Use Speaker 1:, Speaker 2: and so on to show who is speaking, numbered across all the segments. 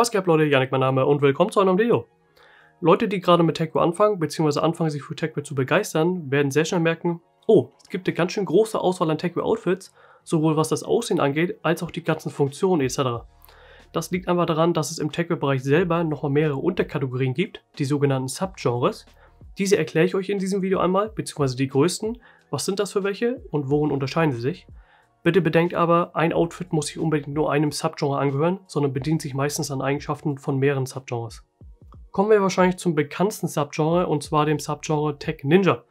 Speaker 1: Was geht ab Leute, Janik mein Name und willkommen zu einem Video. Leute, die gerade mit TechWare anfangen, bzw. anfangen sich für TechWare zu begeistern, werden sehr schnell merken, oh, es gibt eine ganz schön große Auswahl an TechWare Outfits, sowohl was das Aussehen angeht, als auch die ganzen Funktionen etc. Das liegt einfach daran, dass es im TechWare-Bereich selber nochmal mehrere Unterkategorien gibt, die sogenannten Subgenres. Diese erkläre ich euch in diesem Video einmal, bzw. die größten, was sind das für welche und worin unterscheiden sie sich. Bitte bedenkt aber, ein Outfit muss nicht unbedingt nur einem Subgenre angehören, sondern bedient sich meistens an Eigenschaften von mehreren Subgenres. Kommen wir wahrscheinlich zum bekanntesten Subgenre und zwar dem Subgenre Tech Ninja.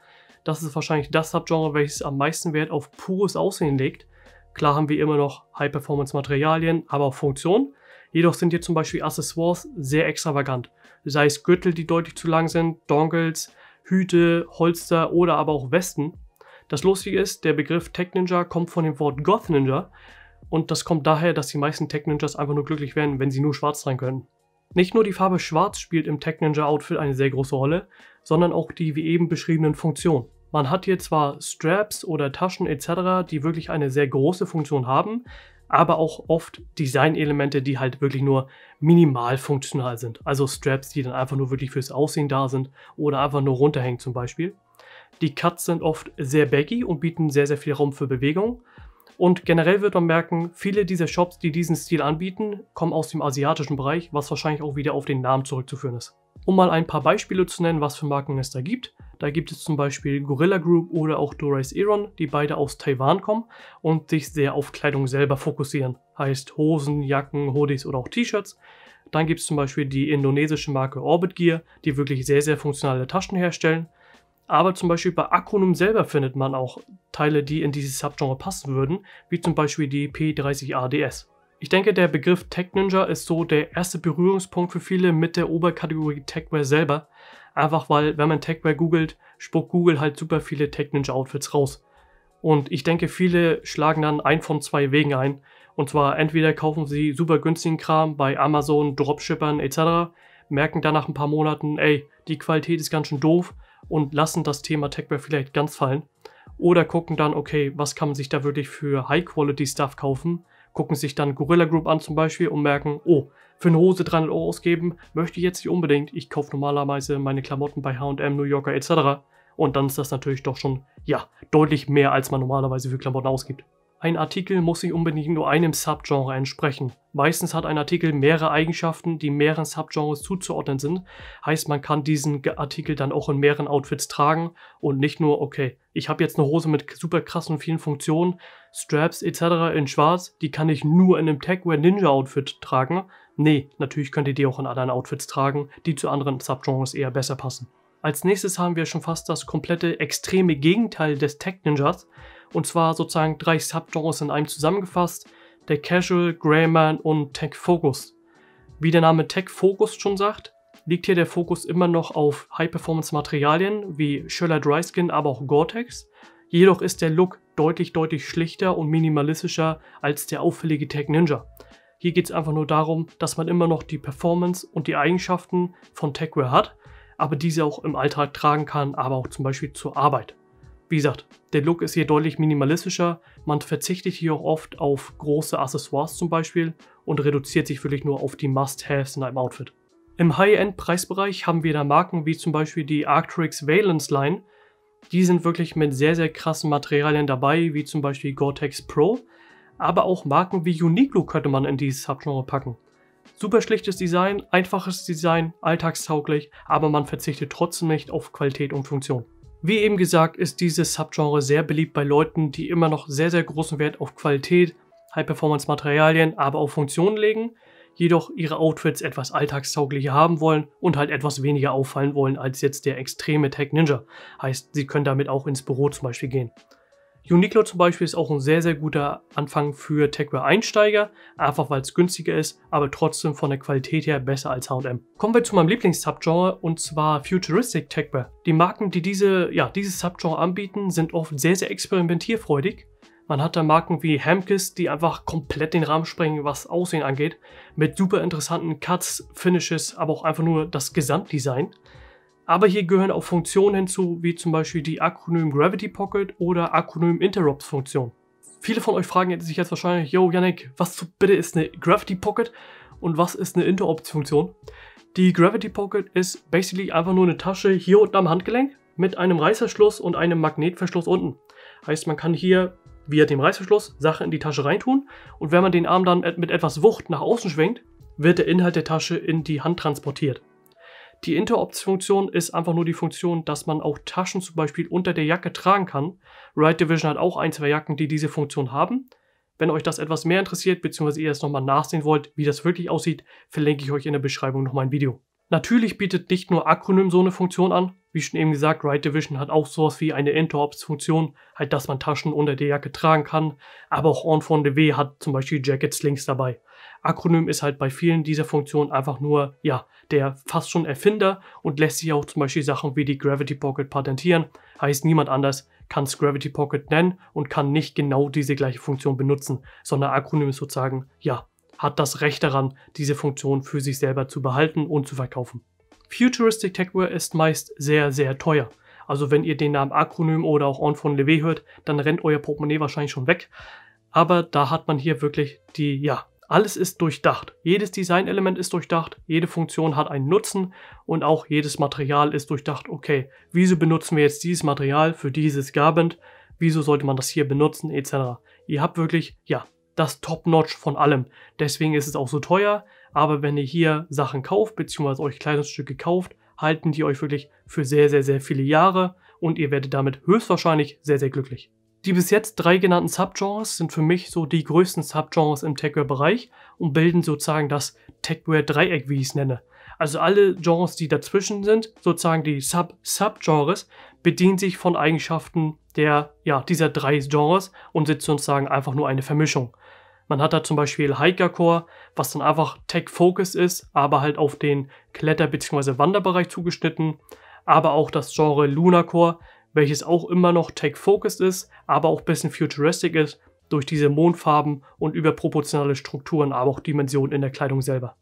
Speaker 1: Das ist wahrscheinlich das Subgenre, welches am meisten Wert auf pures Aussehen legt. Klar haben wir immer noch High-Performance-Materialien, aber auch Funktionen. Jedoch sind hier zum Beispiel Accessoires sehr extravagant. Sei es Gürtel, die deutlich zu lang sind, Dongles, Hüte, Holster oder aber auch Westen, das Lustige ist, der Begriff Tech Ninja kommt von dem Wort Goth Ninja und das kommt daher, dass die meisten Tech Ninjas einfach nur glücklich werden, wenn sie nur schwarz sein können. Nicht nur die Farbe Schwarz spielt im Tech Ninja Outfit eine sehr große Rolle, sondern auch die wie eben beschriebenen Funktionen. Man hat hier zwar Straps oder Taschen etc., die wirklich eine sehr große Funktion haben, aber auch oft Designelemente, die halt wirklich nur minimal funktional sind. Also Straps, die dann einfach nur wirklich fürs Aussehen da sind oder einfach nur runterhängen zum Beispiel. Die Cuts sind oft sehr baggy und bieten sehr, sehr viel Raum für Bewegung. Und generell wird man merken, viele dieser Shops, die diesen Stil anbieten, kommen aus dem asiatischen Bereich, was wahrscheinlich auch wieder auf den Namen zurückzuführen ist. Um mal ein paar Beispiele zu nennen, was für Marken es da gibt. Da gibt es zum Beispiel Gorilla Group oder auch Doris Aeron, die beide aus Taiwan kommen und sich sehr auf Kleidung selber fokussieren. Heißt Hosen, Jacken, Hoodies oder auch T-Shirts. Dann gibt es zum Beispiel die indonesische Marke Orbit Gear, die wirklich sehr, sehr funktionale Taschen herstellen aber zum Beispiel bei Akronym selber findet man auch Teile, die in dieses Subgenre passen würden, wie zum Beispiel die P30ADS. Ich denke, der Begriff Tech Ninja ist so der erste Berührungspunkt für viele mit der Oberkategorie Techwear selber. Einfach weil, wenn man Techwear googelt, spuckt Google halt super viele Tech Ninja Outfits raus. Und ich denke, viele schlagen dann ein von zwei Wegen ein. Und zwar entweder kaufen sie super günstigen Kram bei Amazon, Dropshippern etc., merken dann nach ein paar Monaten, ey, die Qualität ist ganz schön doof und lassen das Thema Techware vielleicht ganz fallen. Oder gucken dann, okay, was kann man sich da wirklich für High-Quality-Stuff kaufen? Gucken sich dann Gorilla Group an zum Beispiel und merken, oh, für eine Hose 300 Euro ausgeben, möchte ich jetzt nicht unbedingt. Ich kaufe normalerweise meine Klamotten bei H&M, New Yorker etc. Und dann ist das natürlich doch schon, ja, deutlich mehr, als man normalerweise für Klamotten ausgibt. Ein Artikel muss sich unbedingt nur einem Subgenre entsprechen. Meistens hat ein Artikel mehrere Eigenschaften, die mehreren Subgenres zuzuordnen sind. Heißt, man kann diesen Artikel dann auch in mehreren Outfits tragen und nicht nur, okay, ich habe jetzt eine Hose mit super krassen vielen Funktionen, Straps etc. in schwarz, die kann ich nur in einem Techwear Ninja Outfit tragen. Nee, natürlich könnt ihr die auch in anderen Outfits tragen, die zu anderen Subgenres eher besser passen. Als nächstes haben wir schon fast das komplette extreme Gegenteil des Tech Ninjas. Und zwar sozusagen drei Subgenres in einem zusammengefasst. Der Casual, Greyman und Tech Focus. Wie der Name Tech Focus schon sagt, liegt hier der Fokus immer noch auf High-Performance-Materialien wie Schöller Dryskin, aber auch Gore-Tex. Jedoch ist der Look deutlich, deutlich schlichter und minimalistischer als der auffällige Tech Ninja. Hier geht es einfach nur darum, dass man immer noch die Performance und die Eigenschaften von Techwear hat, aber diese auch im Alltag tragen kann, aber auch zum Beispiel zur Arbeit. Wie gesagt, der Look ist hier deutlich minimalistischer. Man verzichtet hier auch oft auf große Accessoires zum Beispiel und reduziert sich wirklich nur auf die Must-Haves in einem Outfit. Im High-End-Preisbereich haben wir da Marken wie zum Beispiel die Arcturix Valence Line. Die sind wirklich mit sehr, sehr krassen Materialien dabei, wie zum Beispiel Gore-Tex Pro. Aber auch Marken wie Uniqlo könnte man in dieses Subgenre packen. Super schlichtes Design, einfaches Design, alltagstauglich, aber man verzichtet trotzdem nicht auf Qualität und Funktion. Wie eben gesagt, ist dieses Subgenre sehr beliebt bei Leuten, die immer noch sehr, sehr großen Wert auf Qualität, High-Performance-Materialien, aber auch Funktionen legen, jedoch ihre Outfits etwas alltagstauglicher haben wollen und halt etwas weniger auffallen wollen als jetzt der extreme Tech Ninja. Heißt, sie können damit auch ins Büro zum Beispiel gehen. Uniqlo zum Beispiel ist auch ein sehr, sehr guter Anfang für Techwear-Einsteiger, einfach weil es günstiger ist, aber trotzdem von der Qualität her besser als H&M. Kommen wir zu meinem Lieblings-Subgenre und zwar Futuristic Techwear. Die Marken, die diese, ja, dieses Subgenre anbieten, sind oft sehr, sehr experimentierfreudig. Man hat da Marken wie Hamkes, die einfach komplett den Rahmen sprengen, was Aussehen angeht, mit super interessanten Cuts, Finishes, aber auch einfach nur das Gesamtdesign. Aber hier gehören auch Funktionen hinzu, wie zum Beispiel die Akronym Gravity Pocket oder Akronym Interrupts Funktion. Viele von euch fragen sich jetzt wahrscheinlich, yo Yannick, was zu bitte ist eine Gravity Pocket und was ist eine Interrupts Funktion? Die Gravity Pocket ist basically einfach nur eine Tasche hier unten am Handgelenk mit einem Reißverschluss und einem Magnetverschluss unten. Heißt, man kann hier via dem Reißverschluss Sachen in die Tasche reintun und wenn man den Arm dann mit etwas Wucht nach außen schwenkt, wird der Inhalt der Tasche in die Hand transportiert. Die Interop-Funktion ist einfach nur die Funktion, dass man auch Taschen zum Beispiel unter der Jacke tragen kann. Right Division hat auch ein, zwei Jacken, die diese Funktion haben. Wenn euch das etwas mehr interessiert, beziehungsweise ihr es nochmal nachsehen wollt, wie das wirklich aussieht, verlinke ich euch in der Beschreibung nochmal ein Video. Natürlich bietet nicht nur Akronym so eine Funktion an. Wie schon eben gesagt, Right Division hat auch sowas wie eine Interops-Funktion, halt dass man Taschen unter der Jacke tragen kann. Aber auch On von DW hat zum Beispiel Jacket Slings dabei. Akronym ist halt bei vielen dieser Funktionen einfach nur, ja, der fast schon Erfinder und lässt sich auch zum Beispiel Sachen wie die Gravity Pocket patentieren. Heißt, niemand anders kann es Gravity Pocket nennen und kann nicht genau diese gleiche Funktion benutzen, sondern Akronym ist sozusagen, ja, hat das Recht daran, diese Funktion für sich selber zu behalten und zu verkaufen. Futuristic Techware ist meist sehr, sehr teuer. Also wenn ihr den Namen Akronym oder auch On von Levé hört, dann rennt euer Portemonnaie wahrscheinlich schon weg. Aber da hat man hier wirklich die, ja, alles ist durchdacht. Jedes Designelement ist durchdacht, jede Funktion hat einen Nutzen und auch jedes Material ist durchdacht. Okay, wieso benutzen wir jetzt dieses Material für dieses Garment? Wieso sollte man das hier benutzen, etc. Ihr habt wirklich, ja, das Top-Notch von allem. Deswegen ist es auch so teuer, aber wenn ihr hier Sachen kauft, beziehungsweise euch Kleidungsstücke kauft, halten die euch wirklich für sehr, sehr, sehr viele Jahre und ihr werdet damit höchstwahrscheinlich sehr, sehr glücklich. Die bis jetzt drei genannten Subgenres sind für mich so die größten Subgenres im Techware-Bereich und bilden sozusagen das Techware-Dreieck, wie ich es nenne. Also alle Genres, die dazwischen sind, sozusagen die Sub-Subgenres, bedienen sich von Eigenschaften der, ja, dieser drei Genres und sind sozusagen einfach nur eine Vermischung. Man hat da zum Beispiel Hikercore, was dann einfach Tech-Focus ist, aber halt auf den Kletter- bzw. Wanderbereich zugeschnitten. Aber auch das Genre Lunarcore, welches auch immer noch tech-focused ist, aber auch ein bisschen futuristic ist durch diese Mondfarben und überproportionale Strukturen, aber auch Dimensionen in der Kleidung selber.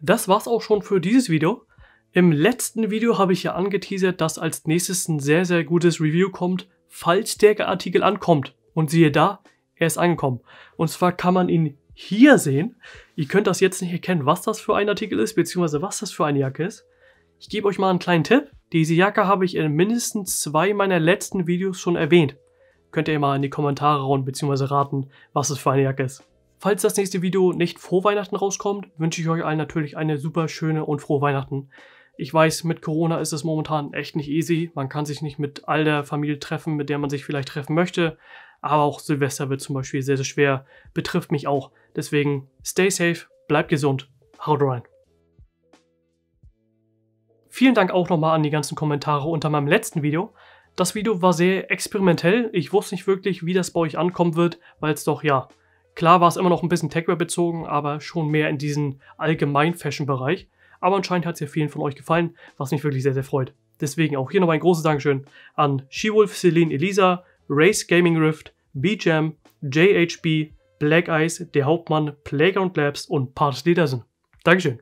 Speaker 1: Das war's auch schon für dieses Video. Im letzten Video habe ich ja angeteasert, dass als nächstes ein sehr, sehr gutes Review kommt, falls der Artikel ankommt. Und siehe da, er ist angekommen. Und zwar kann man ihn hier sehen. Ihr könnt das jetzt nicht erkennen, was das für ein Artikel ist, beziehungsweise was das für eine Jacke ist. Ich gebe euch mal einen kleinen Tipp. Diese Jacke habe ich in mindestens zwei meiner letzten Videos schon erwähnt. Könnt ihr mal in die Kommentare hauen bzw. raten, was es für eine Jacke ist. Falls das nächste Video nicht vor Weihnachten rauskommt, wünsche ich euch allen natürlich eine super schöne und frohe Weihnachten. Ich weiß, mit Corona ist es momentan echt nicht easy. Man kann sich nicht mit all der Familie treffen, mit der man sich vielleicht treffen möchte. Aber auch Silvester wird zum Beispiel sehr, sehr schwer. Betrifft mich auch. Deswegen stay safe, bleibt gesund, haut rein. Vielen Dank auch nochmal an die ganzen Kommentare unter meinem letzten Video. Das Video war sehr experimentell. Ich wusste nicht wirklich, wie das bei euch ankommen wird, weil es doch, ja, klar war es immer noch ein bisschen Techware bezogen, aber schon mehr in diesen allgemein Fashion-Bereich. Aber anscheinend hat es ja vielen von euch gefallen, was mich wirklich sehr, sehr freut. Deswegen auch hier nochmal ein großes Dankeschön an She-Wolf, Celine Elisa, Race Gaming Rift, BJam, JHB, Black Eyes, der Hauptmann, Playground Labs und Parts Ledersen. Dankeschön.